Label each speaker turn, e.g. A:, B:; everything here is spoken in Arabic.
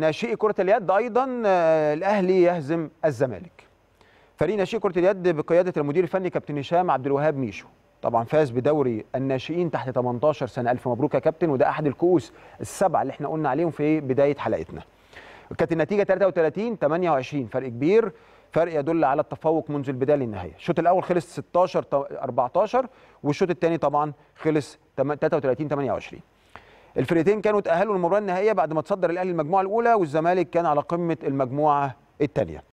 A: ناشئي كرة اليد أيضا آه، الأهلي يهزم الزمالك فريق ناشئي كرة اليد بقيادة المدير الفني كابتن هشام عبد الوهاب ميشو طبعا فاز بدوري الناشئين تحت 18 سنة ألف مبروك يا كابتن وده أحد الكؤوس السبعة اللي احنا قلنا عليهم في بداية حلقتنا كانت النتيجة 33 28 فرق كبير فرق يدل على التفوق منذ البداية للنهاية الشوط الأول خلص 16 14 والشوط الثاني طبعا خلص 33 28 الفرقتين كانوا تأهلوا للمباراة النهائية بعد ما تصدر الأهلي المجموعة الأولى والزمالك كان على قمة المجموعة الثانية